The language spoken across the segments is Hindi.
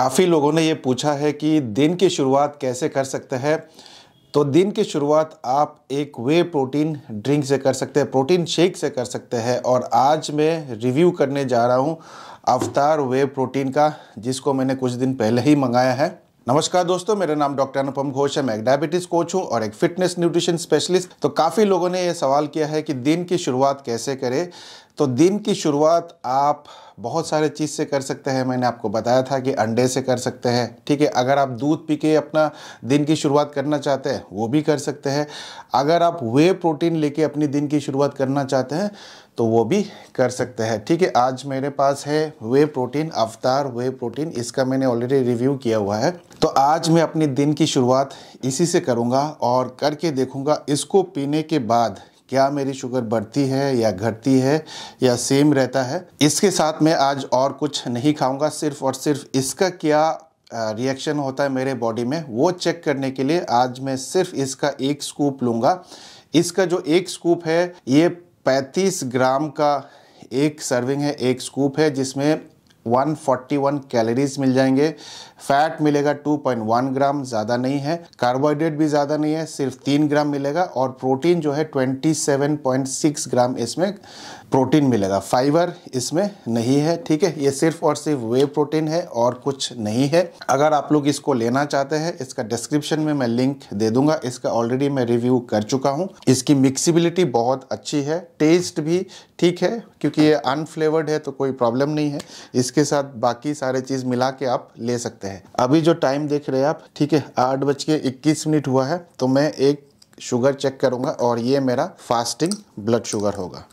काफ़ी लोगों ने ये पूछा है कि दिन की शुरुआत कैसे कर सकते हैं तो दिन की शुरुआत आप एक वे प्रोटीन ड्रिंक से कर सकते हैं प्रोटीन शेक से कर सकते हैं और आज मैं रिव्यू करने जा रहा हूँ अवतार वे प्रोटीन का जिसको मैंने कुछ दिन पहले ही मंगाया है नमस्कार दोस्तों मेरा नाम डॉक्टर अनुपम घोष है मैं एक डायबिटीज कोच हूँ और एक फिटनेस न्यूट्रिशन स्पेशलिस्ट तो काफ़ी लोगों ने यह सवाल किया है कि दिन की शुरुआत कैसे करें तो दिन की शुरुआत आप बहुत सारे चीज़ से कर सकते हैं मैंने आपको बताया था कि अंडे से कर सकते हैं ठीक है अगर आप दूध पी के अपना दिन की शुरुआत करना चाहते हैं वो भी कर सकते हैं अगर आप वे प्रोटीन लेके अपनी दिन की शुरुआत करना चाहते हैं तो वो भी कर सकते हैं ठीक है आज मेरे पास है वे प्रोटीन अवतार वे प्रोटीन इसका मैंने ऑलरेडी रिव्यू किया हुआ है तो आज मैं अपने दिन की शुरुआत इसी से करूँगा और करके देखूँगा इसको पीने के बाद क्या मेरी शुगर बढ़ती है या घटती है या सेम रहता है इसके साथ मैं आज और कुछ नहीं खाऊंगा सिर्फ और सिर्फ इसका क्या रिएक्शन होता है मेरे बॉडी में वो चेक करने के लिए आज मैं सिर्फ इसका एक स्कूप लूँगा इसका जो एक स्कूप है ये 35 ग्राम का एक सर्विंग है एक स्कूप है जिसमें 141 कैलोरीज मिल जाएंगे फैट मिलेगा 2.1 ग्राम ज़्यादा नहीं है कार्बोहाइड्रेट भी ज़्यादा नहीं है सिर्फ 3 ग्राम मिलेगा और प्रोटीन जो है 27.6 ग्राम इसमें प्रोटीन मिलेगा फाइबर इसमें नहीं है ठीक है ये सिर्फ और सिर्फ वे प्रोटीन है और कुछ नहीं है अगर आप लोग इसको लेना चाहते हैं इसका डिस्क्रिप्शन में मैं लिंक दे दूंगा इसका ऑलरेडी मैं रिव्यू कर चुका हूँ इसकी मिक्सिबिलिटी बहुत अच्छी है टेस्ट भी ठीक है क्योंकि ये अनफ्लेवर्ड है तो कोई प्रॉब्लम नहीं है इसके साथ बाकी सारे चीज़ मिला के आप ले सकते हैं अभी जो टाइम देख रहे हैं आप ठीक है आठ बज के इक्कीस मिनट हुआ है तो मैं एक शुगर चेक करूंगा और ये मेरा फास्टिंग ब्लड शुगर होगा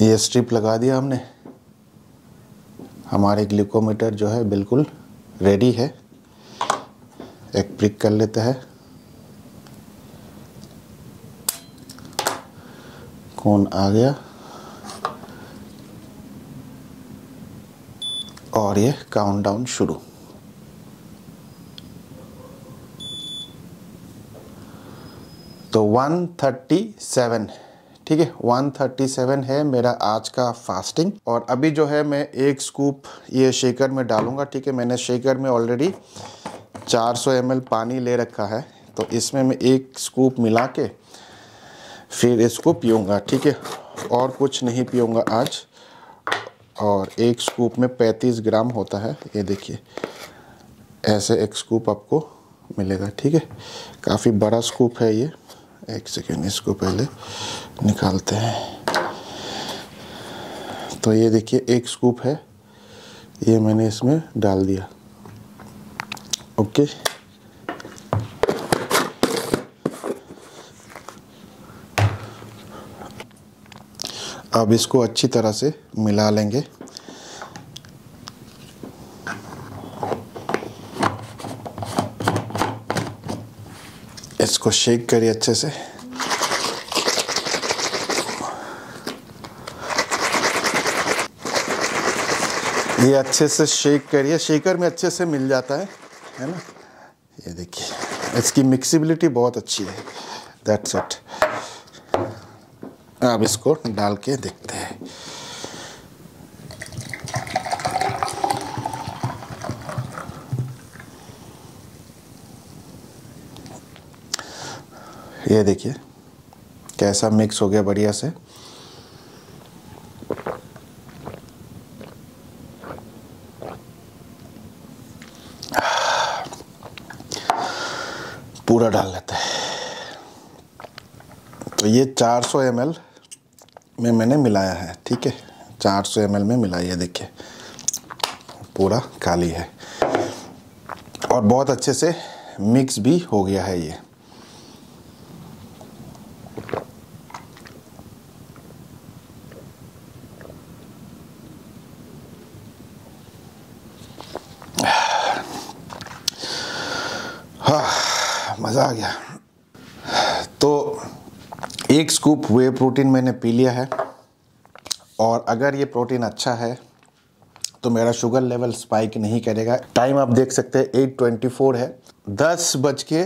ये स्ट्रिप लगा दिया हमने हमारे ग्लूकोमीटर जो है बिल्कुल रेडी है एक प्रिक कर लेते हैं कौन आ गया और ये काउंटडाउन शुरू तो 137 थर्टी सेवन ठीक है 137 है मेरा आज का फास्टिंग और अभी जो है मैं एक स्कूप ये शेकर में डालूंगा ठीक है मैंने शेकर में ऑलरेडी 400 सौ पानी ले रखा है तो इसमें मैं एक स्कूप मिला के फिर इसको पीऊँगा ठीक है और कुछ नहीं पीऊँगा आज और एक स्कूप में 35 ग्राम होता है ये देखिए ऐसे एक स्कूप आपको मिलेगा ठीक है काफ़ी बड़ा स्कूप है ये एक सेकेंड इसको पहले निकालते हैं तो ये देखिए एक स्कूप है ये मैंने इसमें डाल दिया ओके अब इसको अच्छी तरह से मिला लेंगे इसको शेक करिए अच्छे से ये अच्छे से शेक करिए शेकर में अच्छे से मिल जाता है है ना ये देखिए इसकी मिक्सिबिलिटी बहुत अच्छी है दैट्स इट अब इसको डाल के देखते हैं ये देखिए कैसा मिक्स हो गया बढ़िया से पूरा डाल लेते हैं तो ये 400 सौ में मैंने मिलाया है ठीक है 400 सौ में मिला ये देखिए पूरा काली है और बहुत अच्छे से मिक्स भी हो गया है ये तो एक स्कूप वे प्रोटीन मैंने पी लिया है और अगर ये प्रोटीन अच्छा है तो मेरा शुगर लेवल स्पाइक नहीं करेगा टाइम आप देख सकते हैं फोर है दस बज के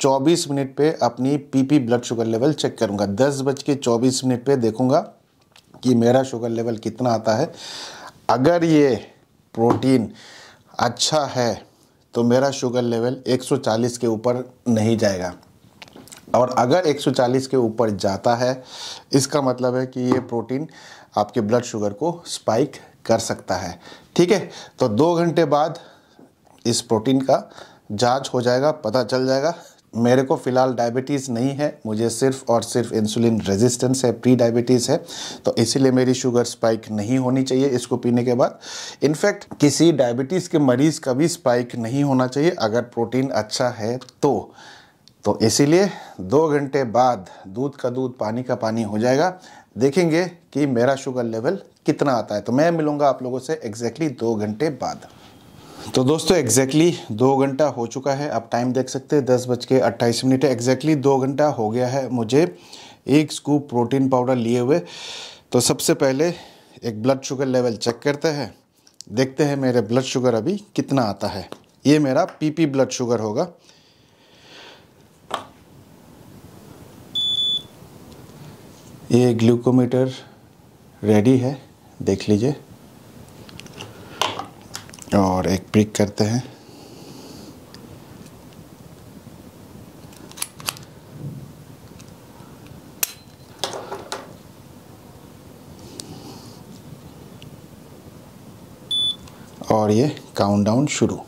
चौबीस मिनट पे अपनी PP blood sugar level check करूँगा दस बज के चौबीस मिनट पे देखूँगा कि मेरा शुगर लेवल कितना आता है अगर ये प्रोटीन अच्छा है तो मेरा शुगर लेवल 140 के ऊपर नहीं जाएगा और अगर 140 के ऊपर जाता है इसका मतलब है कि ये प्रोटीन आपके ब्लड शुगर को स्पाइक कर सकता है ठीक है तो दो घंटे बाद इस प्रोटीन का जांच हो जाएगा पता चल जाएगा मेरे को फ़िलहाल डायबिटीज़ नहीं है मुझे सिर्फ और सिर्फ इंसुलिन रेजिस्टेंस है प्री डायबिटीज़ है तो इसीलिए मेरी शुगर स्पाइक नहीं होनी चाहिए इसको पीने के बाद इनफैक्ट किसी डायबिटीज़ के मरीज़ का भी स्पाइक नहीं होना चाहिए अगर प्रोटीन अच्छा है तो तो इसीलिए दो घंटे बाद दूध का दूध पानी का पानी हो जाएगा देखेंगे कि मेरा शुगर लेवल कितना आता है तो मैं मिलूँगा आप लोगों से एग्जैक्टली दो घंटे बाद तो दोस्तों एग्जैक्टली दो घंटा हो चुका है आप टाइम देख सकते हैं दस बज के अट्ठाईस मिनट है एग्जैक्टली दो घंटा हो गया है मुझे एक स्कूप प्रोटीन पाउडर लिए हुए तो सबसे पहले एक ब्लड शुगर लेवल चेक करते हैं देखते हैं मेरे ब्लड शुगर अभी कितना आता है ये मेरा पीपी ब्लड शुगर होगा ये ग्लूकोमीटर रेडी है देख लीजिए और एक प्रिक करते हैं और ये काउंटडाउन शुरू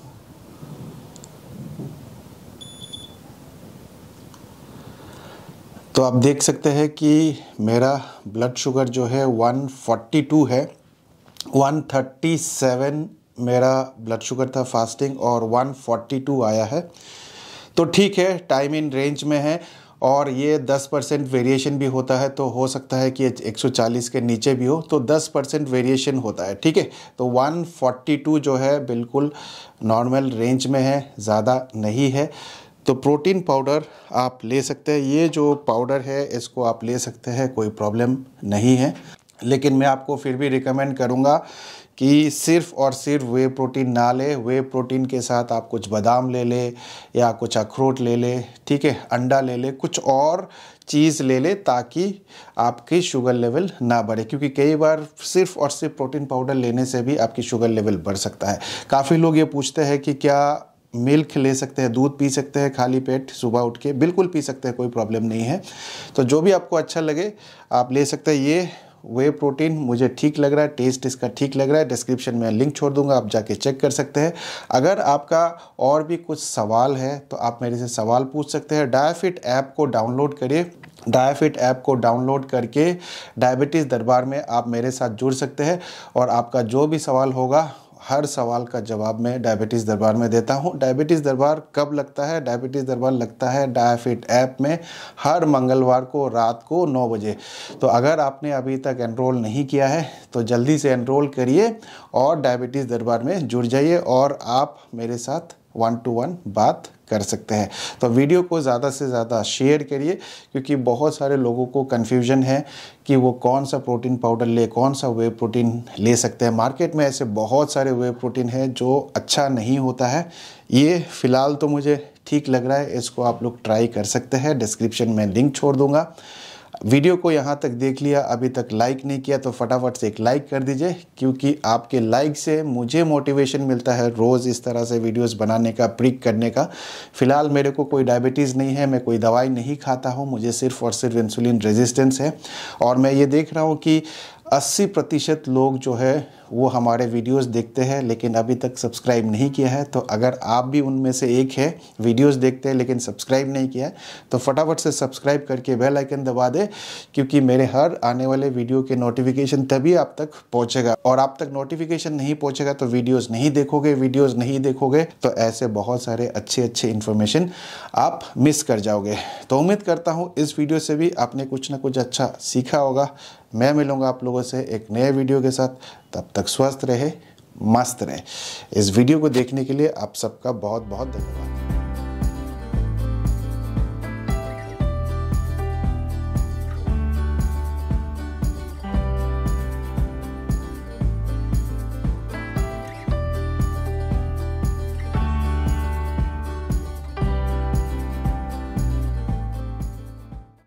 तो आप देख सकते हैं कि मेरा ब्लड शुगर जो है 142 है 137 मेरा ब्लड शुगर था फास्टिंग और 142 आया है तो ठीक है टाइम इन रेंज में है और ये 10 परसेंट वेरिएशन भी होता है तो हो सकता है कि 140 के नीचे भी हो तो 10 परसेंट वेरिएशन होता है ठीक है तो 142 जो है बिल्कुल नॉर्मल रेंज में है ज़्यादा नहीं है तो प्रोटीन पाउडर आप ले सकते हैं ये जो पाउडर है इसको आप ले सकते हैं कोई प्रॉब्लम नहीं है लेकिन मैं आपको फिर भी रिकमेंड करूँगा कि सिर्फ और सिर्फ वे प्रोटीन ना ले वे प्रोटीन के साथ आप कुछ बादाम ले ले या कुछ अखरोट ले ले ठीक है अंडा ले ले कुछ और चीज़ ले ले ताकि आपकी शुगर लेवल ना बढ़े क्योंकि कई बार सिर्फ और सिर्फ प्रोटीन पाउडर लेने से भी आपकी शुगर लेवल बढ़ सकता है काफ़ी लोग ये पूछते हैं कि क्या मिल्क ले सकते हैं दूध पी सकते हैं खाली पेट सुबह उठ के बिल्कुल पी सकते हैं कोई प्रॉब्लम नहीं है तो जो भी आपको अच्छा लगे आप ले सकते हैं ये वे प्रोटीन मुझे ठीक लग रहा है टेस्ट इसका ठीक लग रहा है डिस्क्रिप्शन में लिंक छोड़ दूंगा आप जाके चेक कर सकते हैं अगर आपका और भी कुछ सवाल है तो आप मेरे से सवाल पूछ सकते हैं डायाफिट ऐप को डाउनलोड करिए डायाफिट ऐप को डाउनलोड करके डायबिटीज़ दरबार में आप मेरे साथ जुड़ सकते हैं और आपका जो भी सवाल होगा हर सवाल का जवाब मैं डायबिटीज़ दरबार में देता हूँ डायबिटीज़ दरबार कब लगता है डायबिटीज़ दरबार लगता है डायफिट ऐप में हर मंगलवार को रात को नौ बजे तो अगर आपने अभी तक एनरोल नहीं किया है तो जल्दी से एनरोल करिए और डायबिटीज़ दरबार में जुड़ जाइए और आप मेरे साथ वन टू वन बात कर सकते हैं तो वीडियो को ज़्यादा से ज़्यादा शेयर करिए क्योंकि बहुत सारे लोगों को कन्फ्यूजन है कि वो कौन सा प्रोटीन पाउडर ले कौन सा वे प्रोटीन ले सकते हैं मार्केट में ऐसे बहुत सारे वे प्रोटीन है जो अच्छा नहीं होता है ये फ़िलहाल तो मुझे ठीक लग रहा है इसको आप लोग ट्राई कर सकते हैं डिस्क्रिप्शन में लिंक छोड़ दूँगा वीडियो को यहाँ तक देख लिया अभी तक लाइक नहीं किया तो फटाफट से एक लाइक कर दीजिए क्योंकि आपके लाइक से मुझे मोटिवेशन मिलता है रोज़ इस तरह से वीडियोस बनाने का प्रिक करने का फ़िलहाल मेरे को कोई डायबिटीज़ नहीं है मैं कोई दवाई नहीं खाता हूँ मुझे सिर्फ और सिर्फ इंसुलिन रेजिस्टेंस है और मैं ये देख रहा हूँ कि अस्सी प्रतिशत लोग जो है वो हमारे वीडियोस देखते हैं लेकिन अभी तक सब्सक्राइब नहीं किया है तो अगर आप भी उनमें से एक है वीडियोस देखते हैं लेकिन सब्सक्राइब नहीं किया है तो फटाफट से सब्सक्राइब करके बेल आइकन दबा दें क्योंकि मेरे हर आने वाले वीडियो के नोटिफिकेशन तभी आप तक पहुँचेगा और आप तक नोटिफिकेशन नहीं पहुँचेगा तो वीडियोज़ नहीं देखोगे वीडियोज़ नहीं देखोगे तो ऐसे बहुत सारे अच्छे अच्छे इन्फॉर्मेशन आप मिस कर जाओगे तो उम्मीद करता हूँ इस वीडियो से भी आपने कुछ ना कुछ अच्छा सीखा होगा मैं मिलूँगा आप लोगों से एक नए वीडियो के साथ तब तक स्वस्थ रहे मस्त रहे इस वीडियो को देखने के लिए आप सबका बहुत बहुत धन्यवाद